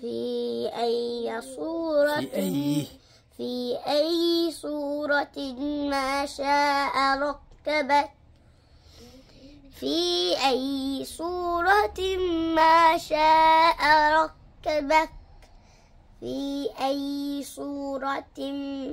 في أي صورة في أي في أي صورة ما شاء ركبك في أي صورة ما شاء ركبك في أي صورة